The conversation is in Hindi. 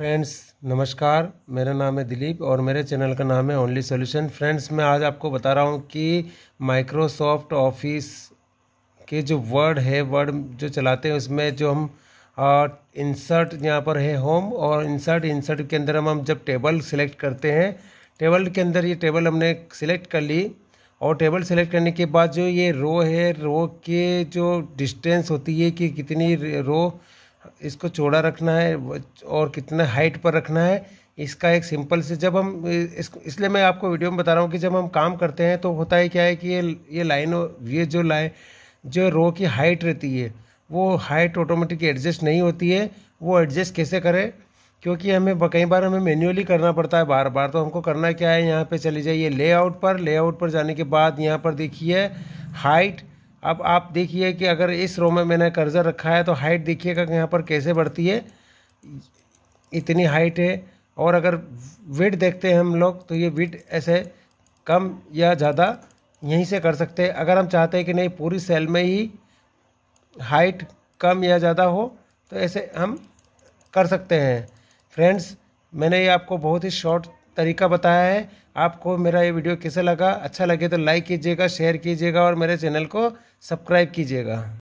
फ्रेंड्स नमस्कार मेरा नाम है दिलीप और मेरे चैनल का नाम है ओनली सॉल्यूशन फ्रेंड्स मैं आज आपको बता रहा हूँ कि माइक्रोसॉफ्ट ऑफिस के जो वर्ड है वर्ड जो चलाते हैं उसमें जो हम इंसर्ट यहाँ पर है होम और इंसर्ट इंसर्ट के अंदर हम हम जब टेबल सेलेक्ट करते हैं टेबल के अंदर ये टेबल हमने सिलेक्ट कर ली और टेबल सेलेक्ट करने के बाद जो ये रो है रो के जो डिस्टेंस होती है कि कितनी रो इसको चौड़ा रखना है और कितना हाइट पर रखना है इसका एक सिंपल से जब हम इस इसलिए मैं आपको वीडियो में बता रहा हूँ कि जब हम काम करते हैं तो होता है क्या है कि ये ये लाइन ये जो लाइन जो रो की हाइट रहती है वो हाइट ऑटोमेटिक एडजस्ट नहीं होती है वो एडजस्ट कैसे करें क्योंकि हमें कई बार हमें मैन्युअली करना पड़ता है बार बार तो हमको करना क्या है यहाँ पे चले जाइए लेआउट पर लेआउट पर जाने के बाद यहाँ पर देखिए हाइट अब आप देखिए कि अगर इस रो में मैंने कर्ज़र रखा है तो हाइट देखिएगा कि यहाँ पर कैसे बढ़ती है इतनी हाइट है और अगर वेट देखते हैं हम लोग तो ये वेट ऐसे कम या ज़्यादा यहीं से कर सकते हैं अगर हम चाहते हैं कि नहीं पूरी सेल में ही हाइट कम या ज़्यादा हो तो ऐसे हम कर सकते हैं फ्रेंड्स मैंने ये आपको बहुत ही शॉर्ट तरीका बताया है आपको मेरा ये वीडियो कैसा लगा अच्छा लगे तो लाइक कीजिएगा शेयर कीजिएगा और मेरे चैनल को सब्सक्राइब कीजिएगा